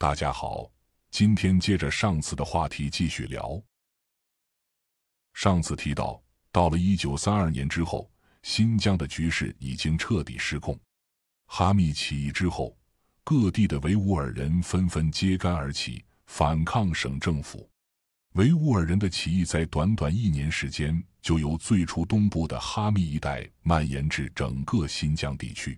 大家好，今天接着上次的话题继续聊。上次提到，到了一九三二年之后，新疆的局势已经彻底失控。哈密起义之后，各地的维吾尔人纷纷揭竿而起，反抗省政府。维吾尔人的起义在短短一年时间，就由最初东部的哈密一带蔓延至整个新疆地区。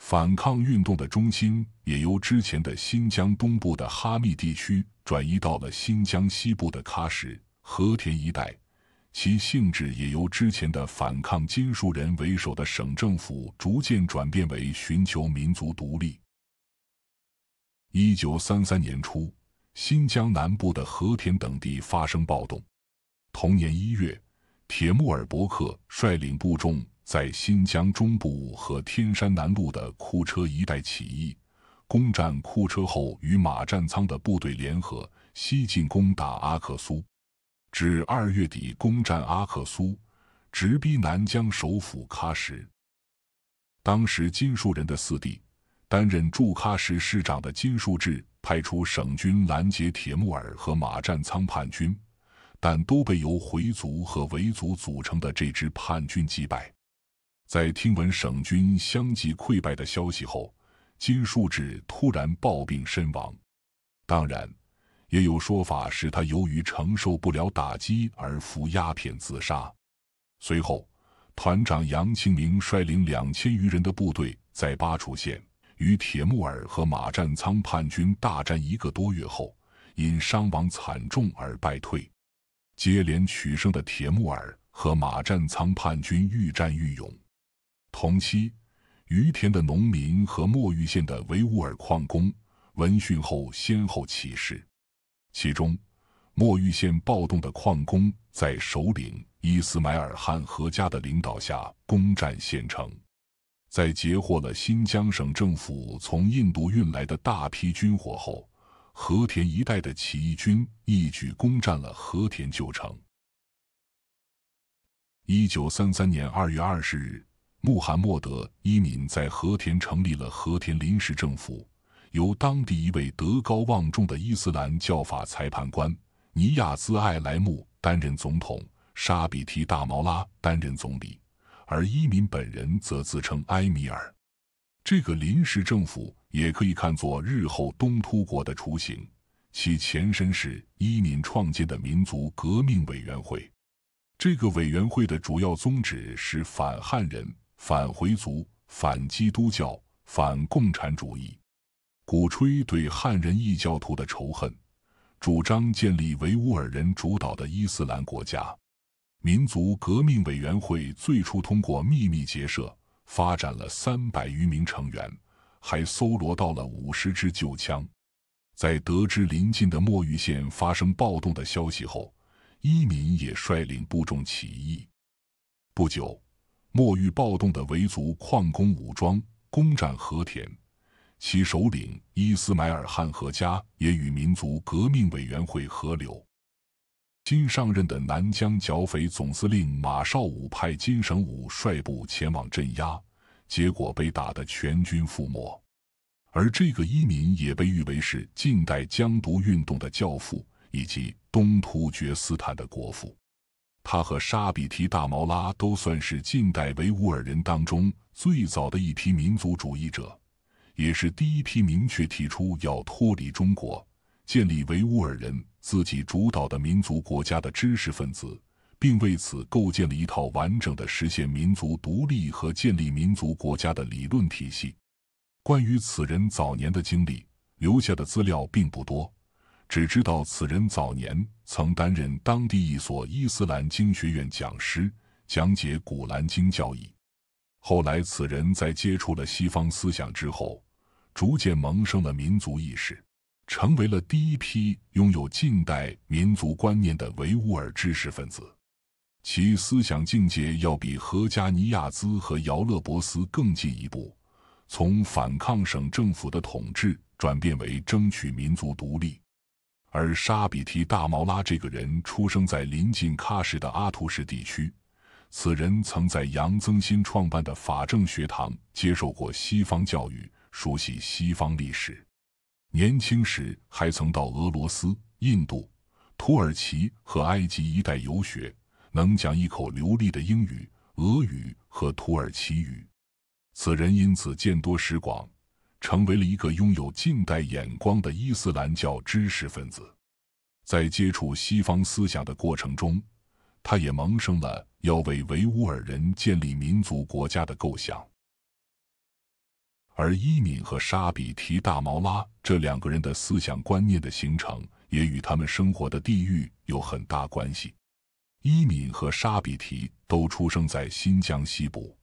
反抗运动的中心也由之前的新疆东部的哈密地区转移到了新疆西部的喀什、和田一带，其性质也由之前的反抗金树人为首的省政府，逐渐转变为寻求民族独立。一九三三年初，新疆南部的和田等地发生暴动，同年一月，铁木尔博克率领部众。在新疆中部和天山南部的库车一带起义，攻占库车后，与马占仓的部队联合西进攻打阿克苏，至二月底攻占阿克苏，直逼南疆首府喀什。当时金树人的四弟，担任驻喀什师长的金树志，派出省军拦截铁木尔和马占仓叛军，但都被由回族和维族组成的这支叛军击败。在听闻省军相继溃败的消息后，金树志突然暴病身亡。当然，也有说法是他由于承受不了打击而服鸦片自杀。随后，团长杨庆明率领两千余人的部队在巴楚县与铁木尔和马占仓叛军大战一个多月后，因伤亡惨重而败退。接连取胜的铁木尔和马占仓叛军愈战愈勇。同期，于田的农民和墨玉县的维吾尔矿工闻讯后，先后起事。其中，墨玉县暴动的矿工在首领伊斯买尔汗·何加的领导下攻占县城。在截获了新疆省政府从印度运来的大批军火后，和田一带的起义军一举攻占了和田旧城。一九三三年二月二十日。穆罕默德·伊敏在和田成立了和田临时政府，由当地一位德高望重的伊斯兰教法裁判官尼亚兹·艾莱木担任总统，沙比提大毛拉担任总理，而伊敏本人则自称埃米尔。这个临时政府也可以看作日后东突国的雏形，其前身是伊敏创建的民族革命委员会。这个委员会的主要宗旨是反汉人。反回族、反基督教、反共产主义，鼓吹对汉人异教徒的仇恨，主张建立维吾尔人主导的伊斯兰国家。民族革命委员会最初通过秘密结社发展了三百余名成员，还搜罗到了五十支旧枪。在得知临近的墨玉县发生暴动的消息后，伊敏也率领部众起义。不久。墨玉暴动的维族矿工武装攻占和田，其首领伊斯迈尔汗和家也与民族革命委员会合流。新上任的南疆剿匪总司令马绍武派金省武率部前往镇压，结果被打得全军覆没。而这个伊民也被誉为是近代疆独运动的教父，以及东突厥斯坦的国父。他和沙比提大毛拉都算是近代维吾尔人当中最早的一批民族主义者，也是第一批明确提出要脱离中国，建立维吾尔人自己主导的民族国家的知识分子，并为此构建了一套完整的实现民族独立和建立民族国家的理论体系。关于此人早年的经历，留下的资料并不多，只知道此人早年。曾担任当地一所伊斯兰经学院讲师，讲解《古兰经》教义。后来，此人在接触了西方思想之后，逐渐萌生了民族意识，成为了第一批拥有近代民族观念的维吾尔知识分子。其思想境界要比何加尼亚兹和姚勒伯斯更进一步，从反抗省政府的统治转变为争取民族独立。而沙比提大毛拉这个人出生在临近喀什的阿图什地区，此人曾在杨增新创办的法政学堂接受过西方教育，熟悉西方历史。年轻时还曾到俄罗斯、印度、土耳其和埃及一带游学，能讲一口流利的英语、俄语和土耳其语。此人因此见多识广。成为了一个拥有近代眼光的伊斯兰教知识分子，在接触西方思想的过程中，他也萌生了要为维吾尔人建立民族国家的构想。而伊敏和沙比提大毛拉这两个人的思想观念的形成，也与他们生活的地域有很大关系。伊敏和沙比提都出生在新疆西部。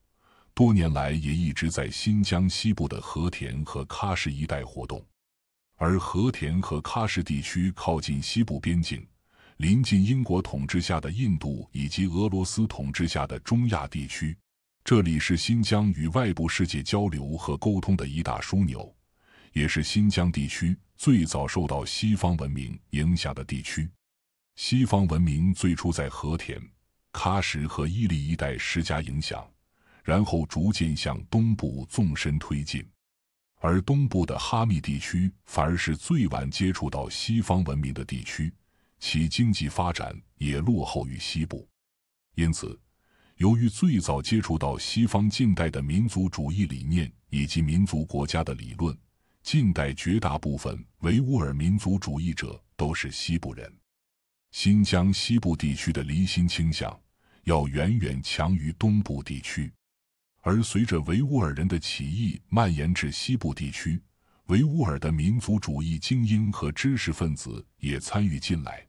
多年来也一直在新疆西部的和田和喀什一带活动，而和田和喀什地区靠近西部边境，临近英国统治下的印度以及俄罗斯统治下的中亚地区，这里是新疆与外部世界交流和沟通的一大枢纽，也是新疆地区最早受到西方文明影响的地区。西方文明最初在和田、喀什和伊犁一带施加影响。然后逐渐向东部纵深推进，而东部的哈密地区反而是最晚接触到西方文明的地区，其经济发展也落后于西部。因此，由于最早接触到西方近代的民族主义理念以及民族国家的理论，近代绝大部分维吾尔民族主义者都是西部人。新疆西部地区的离心倾向要远远强于东部地区。而随着维吾尔人的起义蔓延至西部地区，维吾尔的民族主义精英和知识分子也参与进来，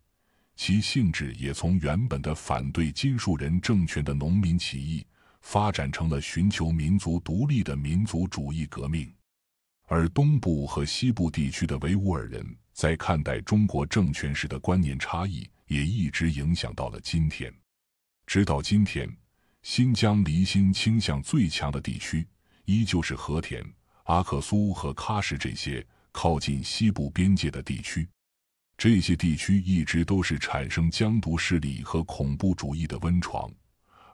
其性质也从原本的反对金树人政权的农民起义，发展成了寻求民族独立的民族主义革命。而东部和西部地区的维吾尔人在看待中国政权时的观念差异，也一直影响到了今天，直到今天。新疆离心倾向最强的地区，依旧是和田、阿克苏和喀什这些靠近西部边界的地区。这些地区一直都是产生疆独势力和恐怖主义的温床，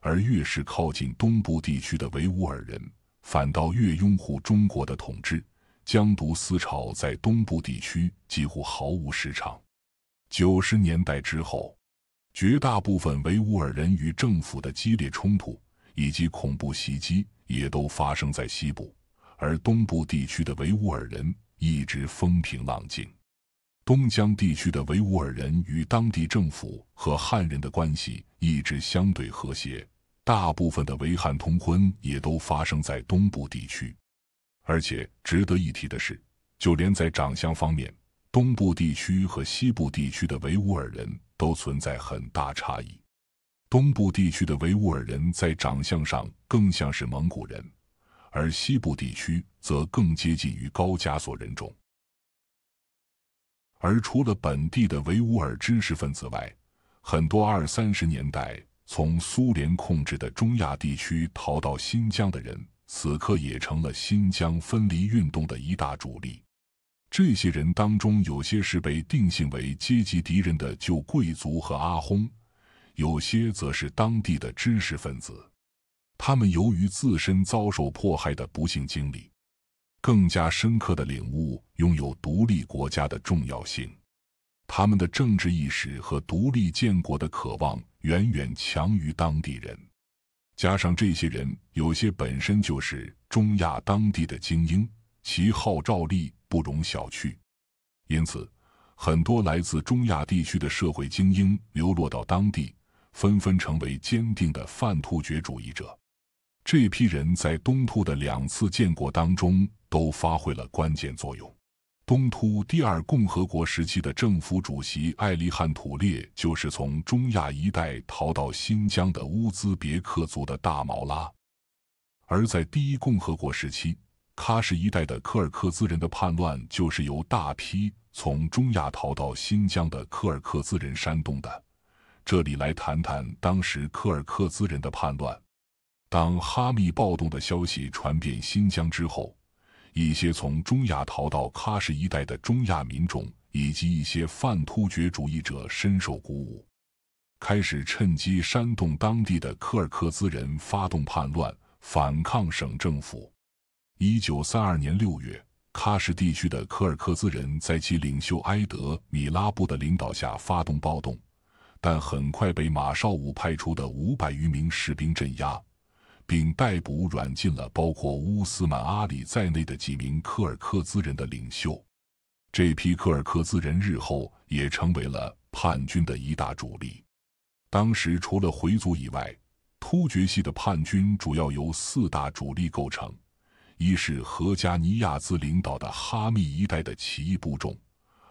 而越是靠近东部地区的维吾尔人，反倒越拥护中国的统治。疆独思潮在东部地区几乎毫无市场。九十年代之后。绝大部分维吾尔人与政府的激烈冲突以及恐怖袭击也都发生在西部，而东部地区的维吾尔人一直风平浪静。东疆地区的维吾尔人与当地政府和汉人的关系一直相对和谐，大部分的维汉通婚也都发生在东部地区。而且值得一提的是，就连在长相方面，东部地区和西部地区的维吾尔人。都存在很大差异。东部地区的维吾尔人在长相上更像是蒙古人，而西部地区则更接近于高加索人种。而除了本地的维吾尔知识分子外，很多二三十年代从苏联控制的中亚地区逃到新疆的人，此刻也成了新疆分离运动的一大主力。这些人当中，有些是被定性为阶级敌人的旧贵族和阿訇，有些则是当地的知识分子。他们由于自身遭受迫害的不幸经历，更加深刻的领悟拥有独立国家的重要性。他们的政治意识和独立建国的渴望远远强于当地人。加上这些人有些本身就是中亚当地的精英。其号召力不容小觑，因此，很多来自中亚地区的社会精英流落到当地，纷纷成为坚定的反突厥主义者。这批人在东突的两次建国当中都发挥了关键作用。东突第二共和国时期的政府主席艾利汉·土列就是从中亚一带逃到新疆的乌兹别克族的大毛拉，而在第一共和国时期。喀什一带的柯尔克孜人的叛乱，就是由大批从中亚逃到新疆的柯尔克孜人煽动的。这里来谈谈当时柯尔克孜人的叛乱。当哈密暴动的消息传遍新疆之后，一些从中亚逃到喀什一带的中亚民众以及一些反突厥主义者深受鼓舞，开始趁机煽动当地的柯尔克孜人发动叛乱，反抗省政府。一九三二年六月，喀什地区的科尔克孜人在其领袖埃德米拉布的领导下发动暴动，但很快被马绍武派出的五百余名士兵镇压，并逮捕软禁了包括乌斯满阿里在内的几名科尔克孜人的领袖。这批科尔克孜人日后也成为了叛军的一大主力。当时，除了回族以外，突厥系的叛军主要由四大主力构成。一是何加尼亚兹领导的哈密一带的起义部众，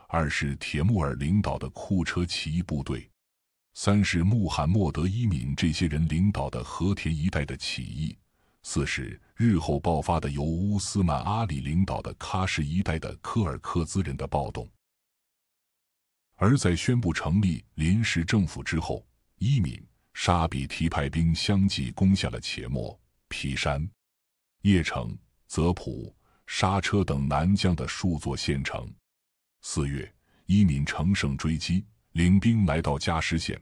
二是铁木尔领导的库车起义部队，三是穆罕默德伊敏这些人领导的和田一带的起义，四是日后爆发的由乌斯曼阿里领导的喀什一带的科尔克孜人的暴动。而在宣布成立临时政府之后，伊敏、沙比提派兵相继攻下了且末、皮山、叶城。泽普、沙车等南疆的数座县城。四月，伊敏乘胜追击，领兵来到加什县，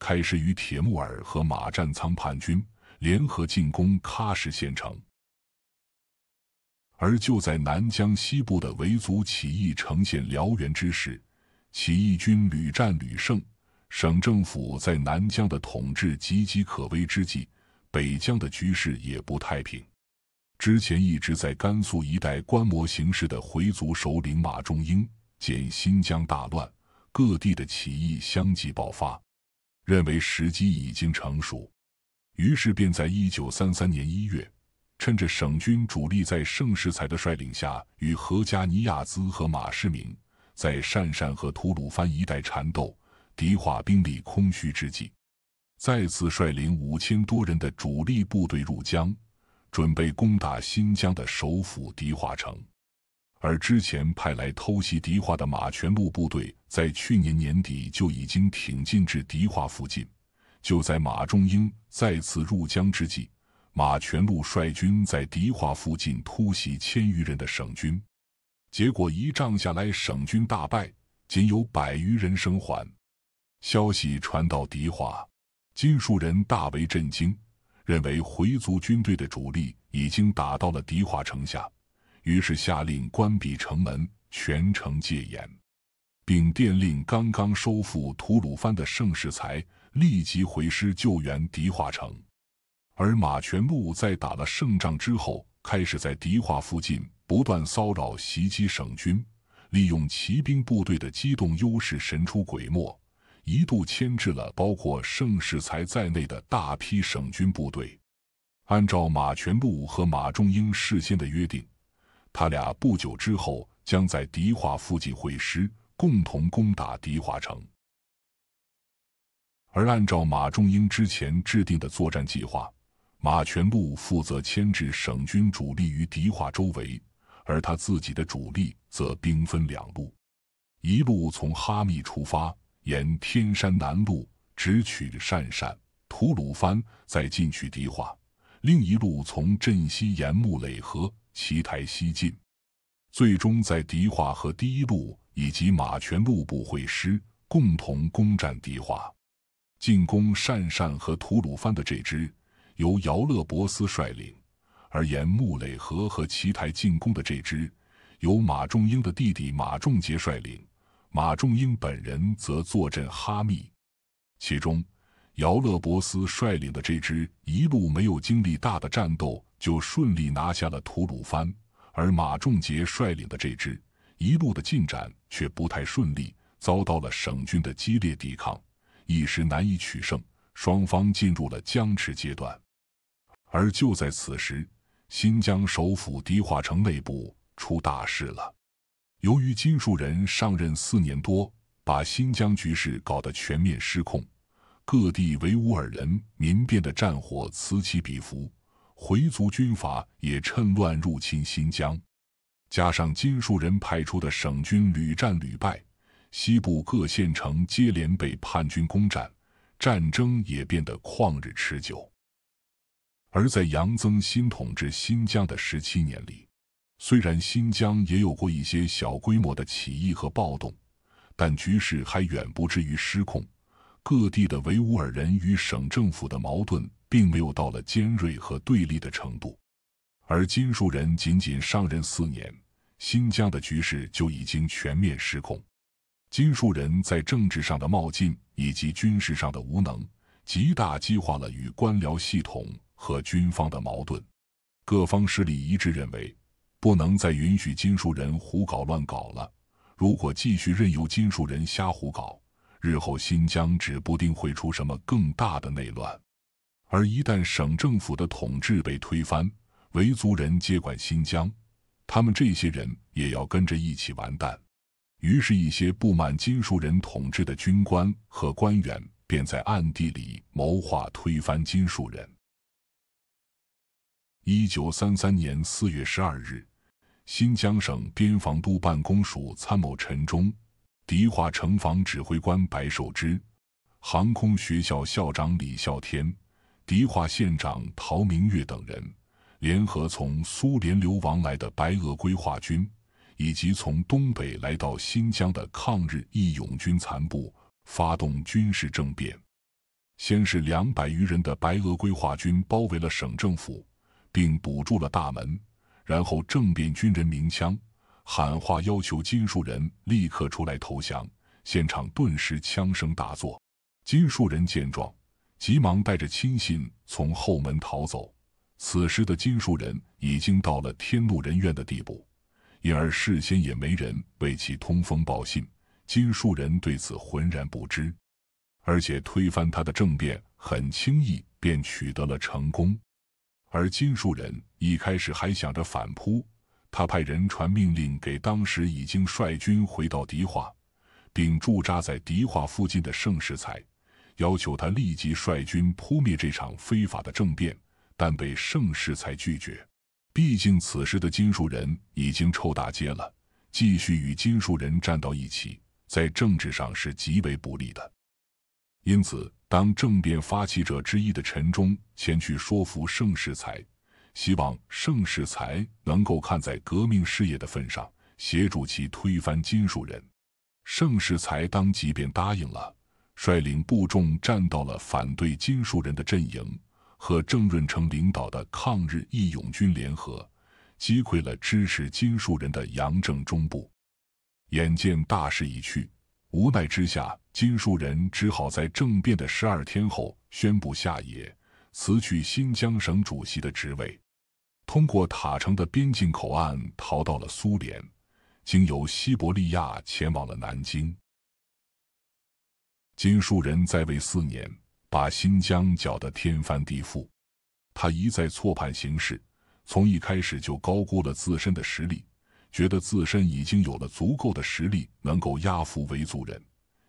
开始与铁木尔和马占仓叛军联合进攻喀什县城。而就在南疆西部的维族起义呈现燎原之势，起义军屡战屡胜，省政府在南疆的统治岌岌可危之际，北疆的局势也不太平。之前一直在甘肃一带观摩形势的回族首领马忠英，见新疆大乱，各地的起义相继爆发，认为时机已经成熟，于是便在一九三三年一月，趁着省军主力在盛世才的率领下与何家尼亚兹和马世明在鄯善和吐鲁番一带缠斗，敌化兵力空虚之际，再次率领五千多人的主力部队入疆。准备攻打新疆的首府迪化城，而之前派来偷袭迪化的马全禄部队，在去年年底就已经挺进至迪化附近。就在马忠英再次入江之际，马全禄率军在迪化附近突袭千余人的省军，结果一仗下来，省军大败，仅有百余人生还。消息传到迪化，金树人大为震惊。认为回族军队的主力已经打到了迪化城下，于是下令关闭城门，全城戒严，并电令刚刚收复吐鲁番的盛世才立即回师救援迪化城。而马全禄在打了胜仗之后，开始在迪化附近不断骚扰袭击省军，利用骑兵部队的机动优势，神出鬼没。一度牵制了包括盛世才在内的大批省军部队。按照马全禄和马仲英事先的约定，他俩不久之后将在迪化附近会师，共同攻打迪化城。而按照马仲英之前制定的作战计划，马全禄负责牵制省军主力于迪化周围，而他自己的主力则兵分两路，一路从哈密出发。沿天山南路直取鄯善、吐鲁番，再进取迪化；另一路从镇西沿木垒河、奇台西进，最终在迪化和第一路以及马全路部会师，共同攻占迪化，进攻鄯善和吐鲁番的这支由姚乐伯斯率领，而沿木垒河和奇台进攻的这支由马仲英的弟弟马仲杰率领。马仲英本人则坐镇哈密，其中姚乐伯斯率领的这支一路没有经历大的战斗，就顺利拿下了吐鲁番；而马仲杰率领的这支一路的进展却不太顺利，遭到了省军的激烈抵抗，一时难以取胜，双方进入了僵持阶段。而就在此时，新疆首府迪化城内部出大事了。由于金树人上任四年多，把新疆局势搞得全面失控，各地维吾尔人民变得战火此起彼伏，回族军阀也趁乱入侵新疆，加上金树人派出的省军屡战屡败，西部各县城接连被叛军攻占，战争也变得旷日持久。而在杨增新统治新疆的十七年里。虽然新疆也有过一些小规模的起义和暴动，但局势还远不至于失控。各地的维吾尔人与省政府的矛盾并没有到了尖锐和对立的程度。而金树人仅仅上任四年，新疆的局势就已经全面失控。金树人在政治上的冒进以及军事上的无能，极大激化了与官僚系统和军方的矛盾。各方势力一致认为。不能再允许金树人胡搞乱搞了。如果继续任由金树人瞎胡搞，日后新疆指不定会出什么更大的内乱。而一旦省政府的统治被推翻，维族人接管新疆，他们这些人也要跟着一起完蛋。于是，一些不满金树人统治的军官和官员便在暗地里谋划推翻金树人。一九三三年四月十二日，新疆省边防督办公署参谋陈忠、迪化城防指挥官白寿芝、航空学校校长李孝天、迪化县长陶明月等人，联合从苏联流亡来的白俄归化军，以及从东北来到新疆的抗日义勇军残部，发动军事政变。先是两百余人的白俄归化军包围了省政府。并堵住了大门，然后政变军人鸣枪喊话，要求金树人立刻出来投降。现场顿时枪声大作，金树人见状，急忙带着亲信从后门逃走。此时的金树人已经到了天怒人怨的地步，因而事先也没人为其通风报信。金树人对此浑然不知，而且推翻他的政变很轻易便取得了成功。而金树人一开始还想着反扑，他派人传命令给当时已经率军回到迪化，并驻扎在迪化附近的盛世才，要求他立即率军扑灭这场非法的政变，但被盛世才拒绝。毕竟此时的金树人已经臭大街了，继续与金树人站到一起，在政治上是极为不利的。因此，当政变发起者之一的陈忠前去说服盛世才，希望盛世才能够看在革命事业的份上，协助其推翻金树人。盛世才当即便答应了，率领部众站到了反对金树人的阵营，和郑润成领导的抗日义勇军联合，击溃了支持金树人的杨正中部。眼见大势已去。无奈之下，金树人只好在政变的十二天后宣布下野，辞去新疆省主席的职位，通过塔城的边境口岸逃到了苏联，经由西伯利亚前往了南京。金树人在位四年，把新疆搅得天翻地覆，他一再错判形势，从一开始就高估了自身的实力。觉得自身已经有了足够的实力，能够压服维族人，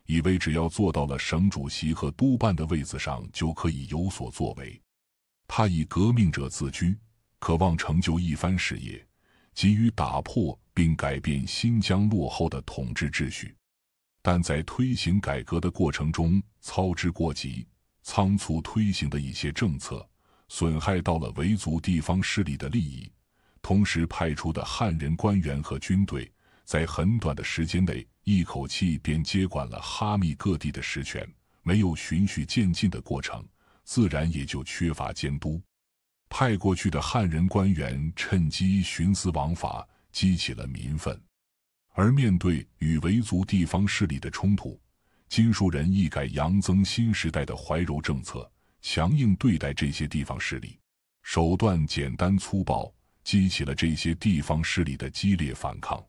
以为只要坐到了省主席和督办的位子上，就可以有所作为。他以革命者自居，渴望成就一番事业，急于打破并改变新疆落后的统治秩序。但在推行改革的过程中，操之过急，仓促推行的一些政策，损害到了维族地方势力的利益。同时派出的汉人官员和军队，在很短的时间内，一口气便接管了哈密各地的实权，没有循序渐进的过程，自然也就缺乏监督。派过去的汉人官员趁机徇私枉法，激起了民愤。而面对与维族地方势力的冲突，金树人一改杨增新时代的怀柔政策，强硬对待这些地方势力，手段简单粗暴。激起了这些地方势力的激烈反抗。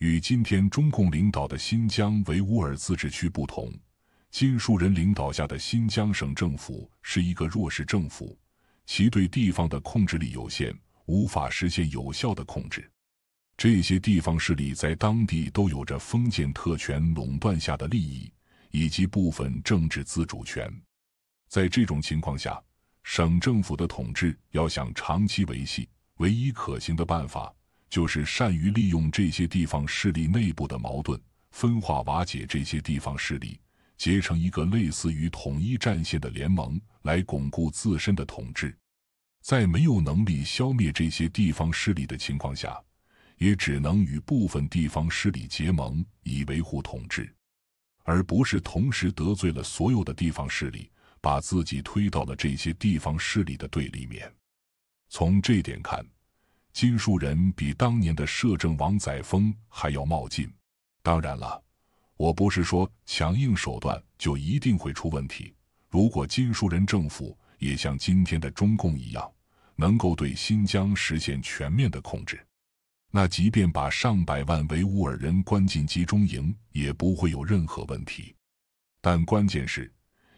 与今天中共领导的新疆维吾尔自治区不同，金树人领导下的新疆省政府是一个弱势政府，其对地方的控制力有限，无法实现有效的控制。这些地方势力在当地都有着封建特权垄断下的利益，以及部分政治自主权。在这种情况下，省政府的统治要想长期维系。唯一可行的办法，就是善于利用这些地方势力内部的矛盾，分化瓦解这些地方势力，结成一个类似于统一战线的联盟，来巩固自身的统治。在没有能力消灭这些地方势力的情况下，也只能与部分地方势力结盟，以维护统治，而不是同时得罪了所有的地方势力，把自己推到了这些地方势力的对立面。从这点看，金树人比当年的摄政王载沣还要冒进。当然了，我不是说强硬手段就一定会出问题。如果金树人政府也像今天的中共一样，能够对新疆实现全面的控制，那即便把上百万维吾尔人关进集中营，也不会有任何问题。但关键是，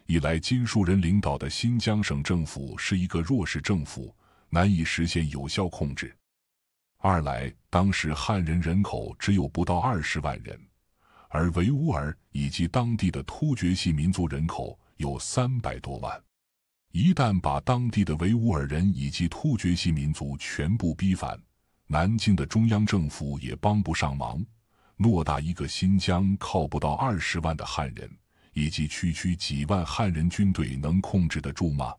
以来金树人领导的新疆省政府是一个弱势政府。难以实现有效控制。二来，当时汉人人口只有不到二十万人，而维吾尔以及当地的突厥系民族人口有三百多万。一旦把当地的维吾尔人以及突厥系民族全部逼反，南京的中央政府也帮不上忙。偌大一个新疆，靠不到二十万的汉人以及区区几万汉人军队，能控制得住吗？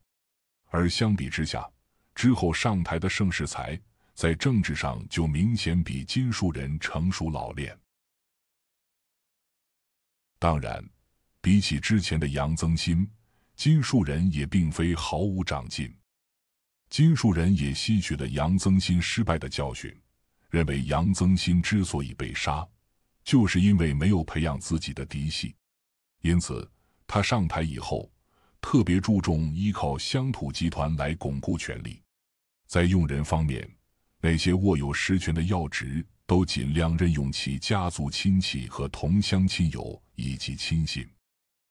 而相比之下，之后上台的盛世才，在政治上就明显比金树人成熟老练。当然，比起之前的杨增新，金树人也并非毫无长进。金树人也吸取了杨增新失败的教训，认为杨增新之所以被杀，就是因为没有培养自己的嫡系。因此，他上台以后，特别注重依靠乡土集团来巩固权力。在用人方面，那些握有实权的要职都尽量任用其家族亲戚和同乡亲友以及亲信。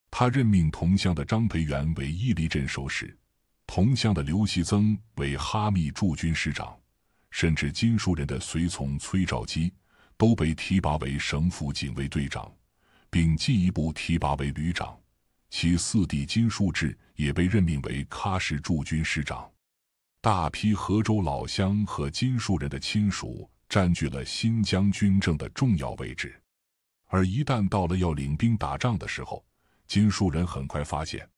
他任命同乡的张培元为伊犁镇守使，同乡的刘希增为哈密驻军师长，甚至金书人的随从崔兆基都被提拔为省府警卫队长，并进一步提拔为旅长。其四弟金书志也被任命为喀什驻军师长。大批河州老乡和金树人的亲属占据了新疆军政的重要位置，而一旦到了要领兵打仗的时候，金树人很快发现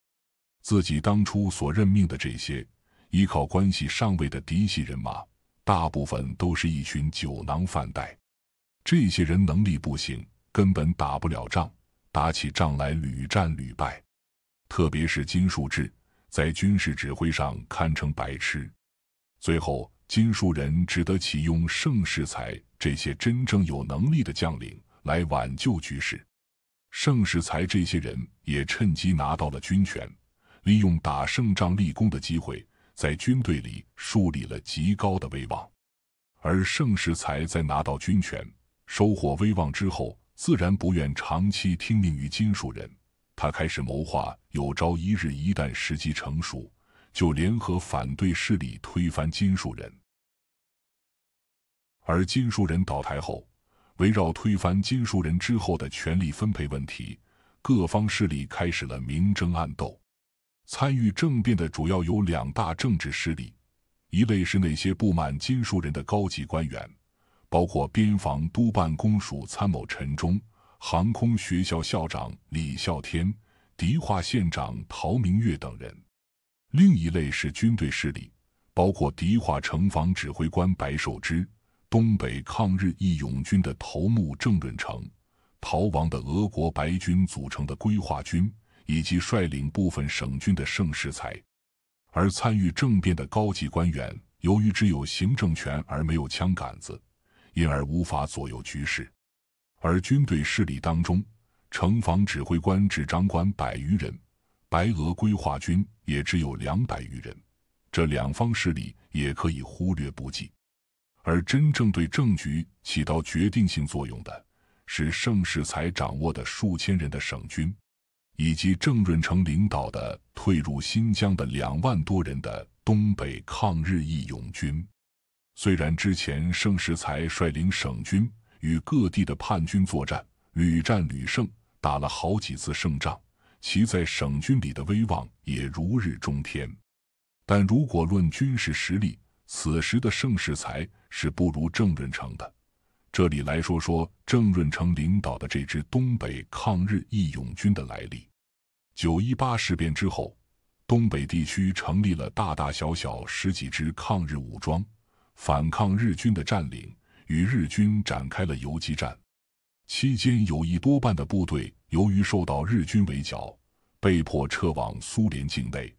自己当初所任命的这些依靠关系上位的嫡系人马，大部分都是一群酒囊饭袋。这些人能力不行，根本打不了仗，打起仗来屡战屡败。特别是金树志，在军事指挥上堪称白痴。最后，金树人只得启用盛世才这些真正有能力的将领来挽救局势。盛世才这些人也趁机拿到了军权，利用打胜仗立功的机会，在军队里树立了极高的威望。而盛世才在拿到军权、收获威望之后，自然不愿长期听命于金树人，他开始谋划有朝一日一旦时机成熟。就联合反对势力推翻金属人，而金树人倒台后，围绕推翻金树人之后的权力分配问题，各方势力开始了明争暗斗。参与政变的主要有两大政治势力，一类是那些不满金树人的高级官员，包括边防督办公署参谋陈忠、航空学校校长李孝天、迪化县长陶明月等人。另一类是军队势力，包括迪化城防指挥官白寿之、东北抗日义勇军的头目郑润成、逃亡的俄国白军组成的规划军，以及率领部分省军的盛世才。而参与政变的高级官员，由于只有行政权而没有枪杆子，因而无法左右局势。而军队势力当中，城防指挥官只掌管百余人，白俄规划军。也只有两百余人，这两方势力也可以忽略不计，而真正对政局起到决定性作用的，是盛世才掌握的数千人的省军，以及郑润成领导的退入新疆的两万多人的东北抗日义勇军。虽然之前盛世才率领省军与各地的叛军作战，屡战屡胜，打了好几次胜仗。其在省军里的威望也如日中天，但如果论军事实力，此时的盛世才是不如郑润成的。这里来说说郑润成领导的这支东北抗日义勇军的来历。九一八事变之后，东北地区成立了大大小小十几支抗日武装，反抗日军的占领，与日军展开了游击战。期间有一多半的部队。由于受到日军围剿，被迫撤往苏联境内，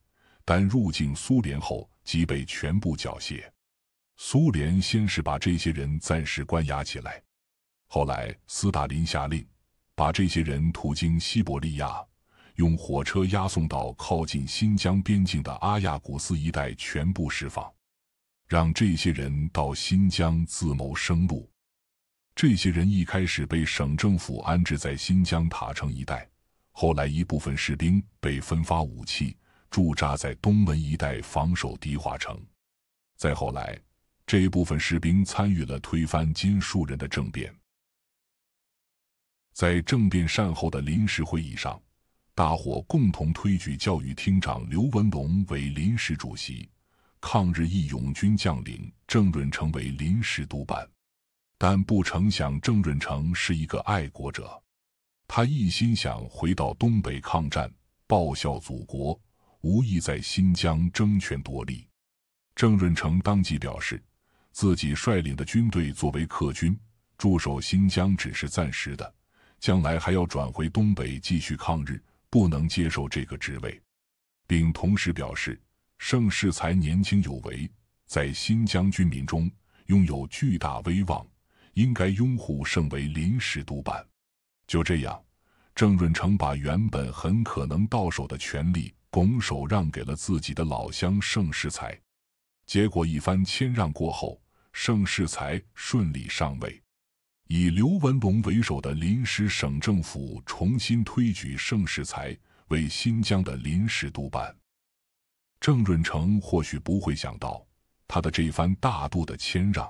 但入境苏联后即被全部缴械。苏联先是把这些人暂时关押起来，后来斯大林下令，把这些人途经西伯利亚，用火车押送到靠近新疆边境的阿亚古斯一带，全部释放，让这些人到新疆自谋生路。这些人一开始被省政府安置在新疆塔城一带，后来一部分士兵被分发武器，驻扎在东门一带防守迪化城。再后来，这一部分士兵参与了推翻金树人的政变。在政变善后的临时会议上，大伙共同推举教育厅长刘文龙为临时主席，抗日义勇军将领郑润成为临时督办。但不成想，郑润成是一个爱国者，他一心想回到东北抗战，报效祖国，无意在新疆争权夺利。郑润成当即表示，自己率领的军队作为客军驻守新疆只是暂时的，将来还要转回东北继续抗日，不能接受这个职位，并同时表示，盛世才年轻有为，在新疆军民中拥有巨大威望。应该拥护胜为临时督办。就这样，郑润成把原本很可能到手的权力拱手让给了自己的老乡盛世才。结果一番谦让过后，盛世才顺利上位。以刘文龙为首的临时省政府重新推举盛世才为新疆的临时督办。郑润成或许不会想到，他的这番大度的谦让。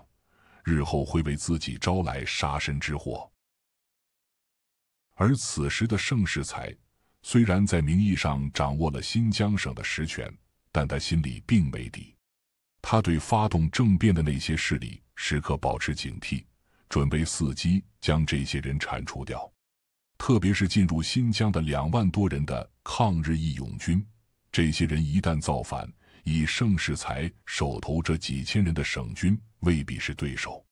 日后会为自己招来杀身之祸。而此时的盛世才，虽然在名义上掌握了新疆省的实权，但他心里并没底。他对发动政变的那些势力时刻保持警惕，准备伺机将这些人铲除掉。特别是进入新疆的两万多人的抗日义勇军，这些人一旦造反。以盛世才手头这几千人的省军未必是对手。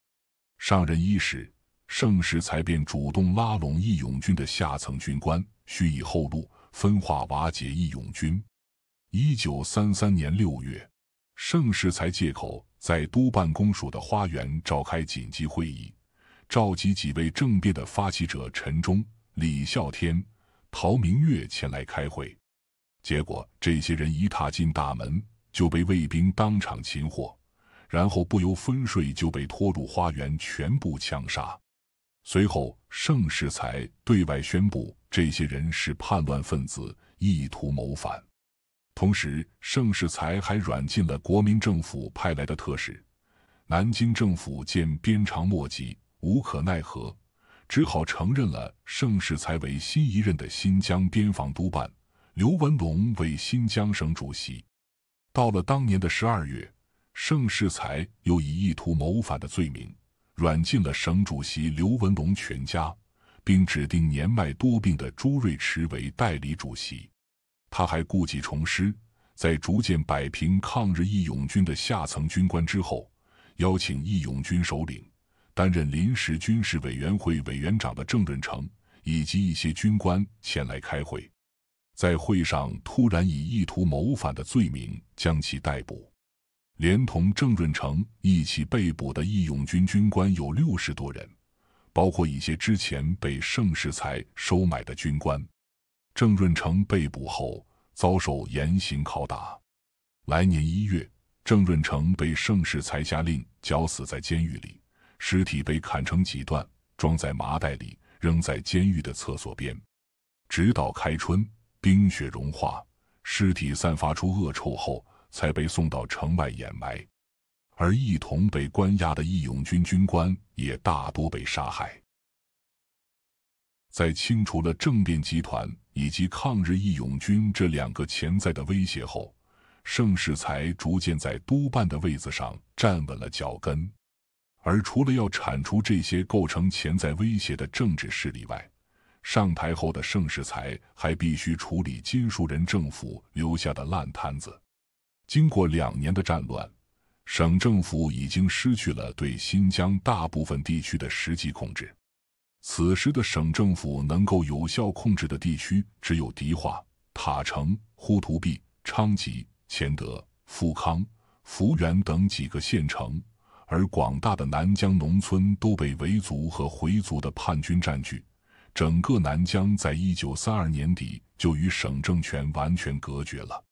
上任伊始，盛世才便主动拉拢义勇军的下层军官，蓄以后路，分化瓦解义勇军。一九三三年六月，盛世才借口在督办公署的花园召开紧急会议，召集几位政变的发起者陈忠、李孝天、陶明月前来开会。结果，这些人一踏进大门，就被卫兵当场擒获，然后不由分说就被拖入花园，全部枪杀。随后，盛世才对外宣布，这些人是叛乱分子，意图谋反。同时，盛世才还软禁了国民政府派来的特使。南京政府见鞭长莫及，无可奈何，只好承认了盛世才为新一任的新疆边防督办，刘文龙为新疆省主席。到了当年的十二月，盛世才又以意图谋反的罪名，软禁了省主席刘文龙全家，并指定年迈多病的朱瑞池为代理主席。他还故技重施，在逐渐摆平抗日义勇军的下层军官之后，邀请义勇军首领、担任临时军事委员会委员长的郑润成以及一些军官前来开会。在会上，突然以意图谋反的罪名将其逮捕，连同郑润成一起被捕的义勇军军官有六十多人，包括一些之前被盛世才收买的军官。郑润成被捕后，遭受严刑拷打。来年一月，郑润成被盛世才下令绞死在监狱里，尸体被砍成几段，装在麻袋里，扔在监狱的厕所边，直到开春。冰雪融化，尸体散发出恶臭后，才被送到城外掩埋。而一同被关押的义勇军军官也大多被杀害。在清除了政变集团以及抗日义勇军这两个潜在的威胁后，盛世才逐渐在督办的位子上站稳了脚跟。而除了要铲除这些构成潜在威胁的政治势力外，上台后的盛世才还必须处理金树人政府留下的烂摊子。经过两年的战乱，省政府已经失去了对新疆大部分地区的实际控制。此时的省政府能够有效控制的地区只有迪化、塔城、呼图壁、昌吉、乾德、富康、福源等几个县城，而广大的南疆农村都被维族和回族的叛军占据。整个南疆在一九三二年底就与省政权完全隔绝了，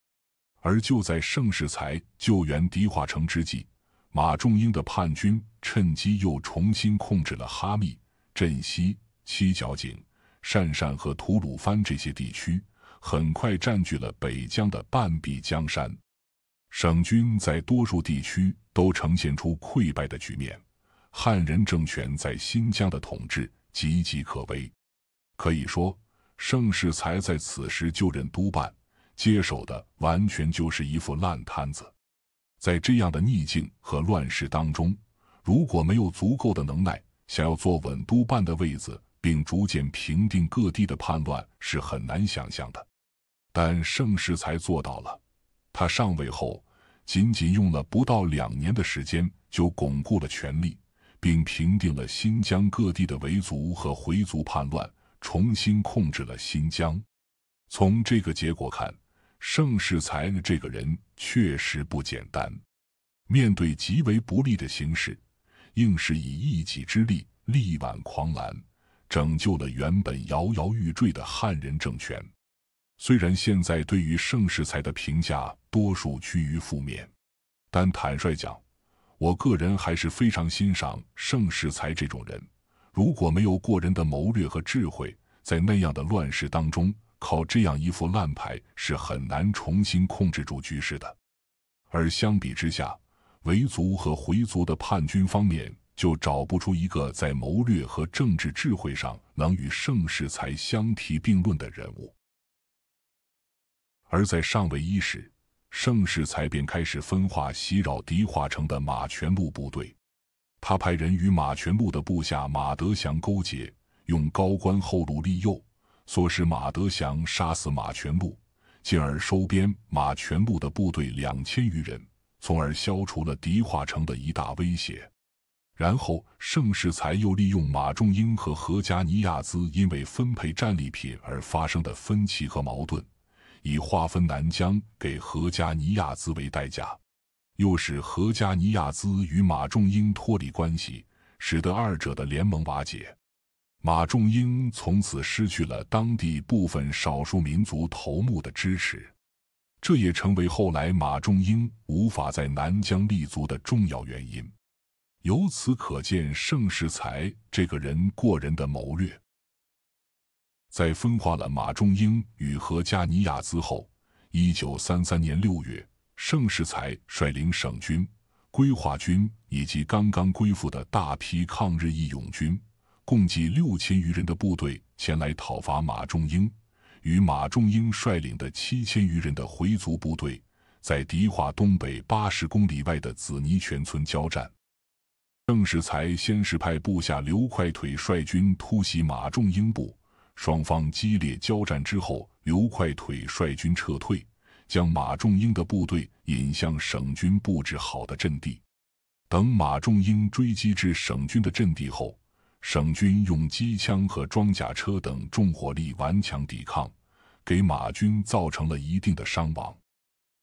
而就在盛世才救援迪化城之际，马仲英的叛军趁机又重新控制了哈密、镇西、七角井、鄯善和吐鲁番这些地区，很快占据了北疆的半壁江山。省军在多数地区都呈现出溃败的局面，汉人政权在新疆的统治岌岌可危。可以说，盛世才在此时就任督办，接手的完全就是一副烂摊子。在这样的逆境和乱世当中，如果没有足够的能耐，想要坐稳督办的位子，并逐渐平定各地的叛乱，是很难想象的。但盛世才做到了。他上位后，仅仅用了不到两年的时间，就巩固了权力，并平定了新疆各地的维族和回族叛乱。重新控制了新疆。从这个结果看，盛世才这个人确实不简单。面对极为不利的形势，硬是以一己之力力挽狂澜，拯救了原本摇摇欲坠的汉人政权。虽然现在对于盛世才的评价多数趋于负面，但坦率讲，我个人还是非常欣赏盛世才这种人。如果没有过人的谋略和智慧，在那样的乱世当中，靠这样一副烂牌是很难重新控制住局势的。而相比之下，维族和回族的叛军方面就找不出一个在谋略和政治智慧上能与盛世才相提并论的人物。而在上位伊始，盛世才便开始分化袭扰迪化城的马全路部队。他派人与马全禄的部下马德祥勾结，用高官厚禄利诱，唆使马德祥杀死马全禄，进而收编马全禄的部队两千余人，从而消除了迪化城的一大威胁。然后，盛世才又利用马仲英和何家尼亚兹因为分配战利品而发生的分歧和矛盾，以划分南疆给何家尼亚兹为代价。又使何加尼亚兹与马仲英脱离关系，使得二者的联盟瓦解，马仲英从此失去了当地部分少数民族头目的支持，这也成为后来马仲英无法在南疆立足的重要原因。由此可见，盛世才这个人过人的谋略，在分化了马仲英与何加尼亚兹后，一九三三年六月。盛世才率领省军、归化军以及刚刚归附的大批抗日义勇军，共计六千余人的部队前来讨伐马仲英。与马仲英率领的七千余人的回族部队，在迪化东北八十公里外的紫泥泉村交战。盛世才先是派部下刘快腿率军突袭马仲英部，双方激烈交战之后，刘快腿率军撤退。将马仲英的部队引向省军布置好的阵地，等马仲英追击至省军的阵地后，省军用机枪和装甲车等重火力顽强抵抗，给马军造成了一定的伤亡。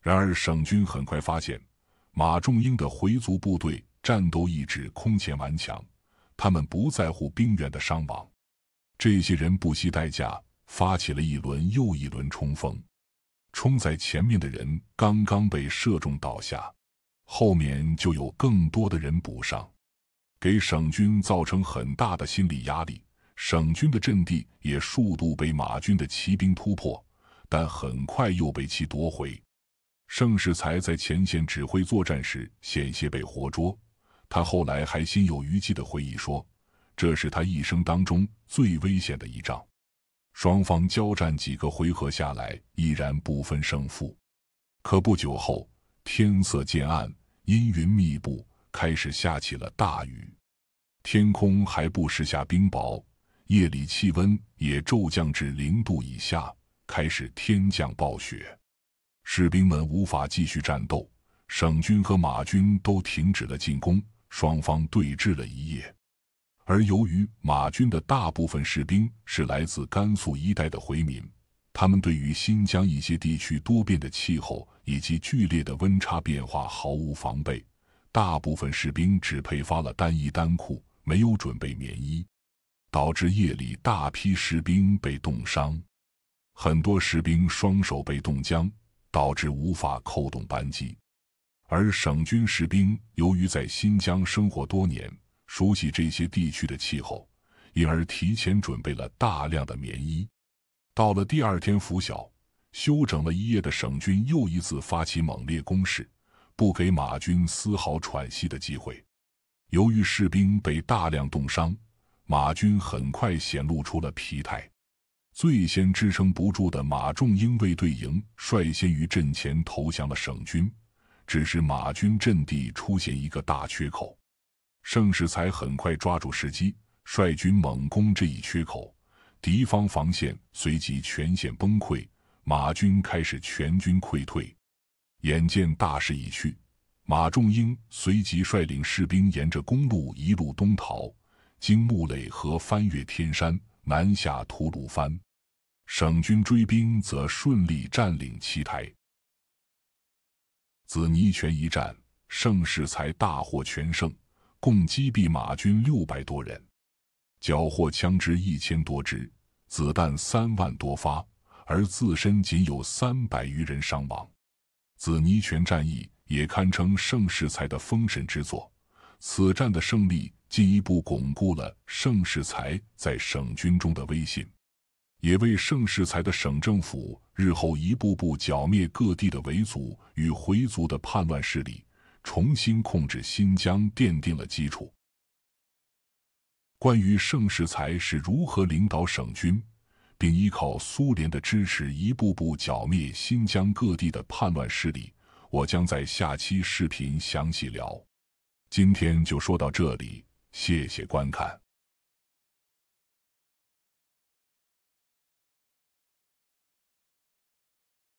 然而，省军很快发现，马仲英的回族部队战斗意志空前顽强，他们不在乎兵员的伤亡，这些人不惜代价发起了一轮又一轮冲锋。冲在前面的人刚刚被射中倒下，后面就有更多的人补上，给省军造成很大的心理压力。省军的阵地也数度被马军的骑兵突破，但很快又被其夺回。盛世才在前线指挥作战时险些被活捉，他后来还心有余悸的回忆说：“这是他一生当中最危险的一仗。”双方交战几个回合下来，依然不分胜负。可不久后，天色渐暗，阴云密布，开始下起了大雨，天空还不时下冰雹。夜里气温也骤降至零度以下，开始天降暴雪，士兵们无法继续战斗，省军和马军都停止了进攻，双方对峙了一夜。而由于马军的大部分士兵是来自甘肃一带的回民，他们对于新疆一些地区多变的气候以及剧烈的温差变化毫无防备，大部分士兵只配发了单衣单裤，没有准备棉衣，导致夜里大批士兵被冻伤，很多士兵双手被冻僵，导致无法扣动扳机。而省军士兵由于在新疆生活多年。熟悉这些地区的气候，因而提前准备了大量的棉衣。到了第二天拂晓，休整了一夜的省军又一次发起猛烈攻势，不给马军丝毫喘息的机会。由于士兵被大量冻伤，马军很快显露出了疲态。最先支撑不住的马仲英卫队营率先于阵前投降了省军，只是马军阵地出现一个大缺口。盛世才很快抓住时机，率军猛攻这一缺口，敌方防线随即全线崩溃，马军开始全军溃退。眼见大势已去，马仲英随即率领士兵沿着公路一路东逃，经木垒河翻越天山，南下吐鲁番。省军追兵则顺利占领奇台。紫泥泉一战，盛世才大获全胜。共击毙马军六百多人，缴获枪支一千多支，子弹三万多发，而自身仅有三百余人伤亡。紫泥泉战役也堪称盛世才的封神之作。此战的胜利进一步巩固了盛世才在省军中的威信，也为盛世才的省政府日后一步步剿灭各地的维族与回族的叛乱势力。重新控制新疆奠定了基础。关于盛世才是如何领导省军，并依靠苏联的支持一步步剿灭新疆各地的叛乱势力，我将在下期视频详细聊。今天就说到这里，谢谢观看。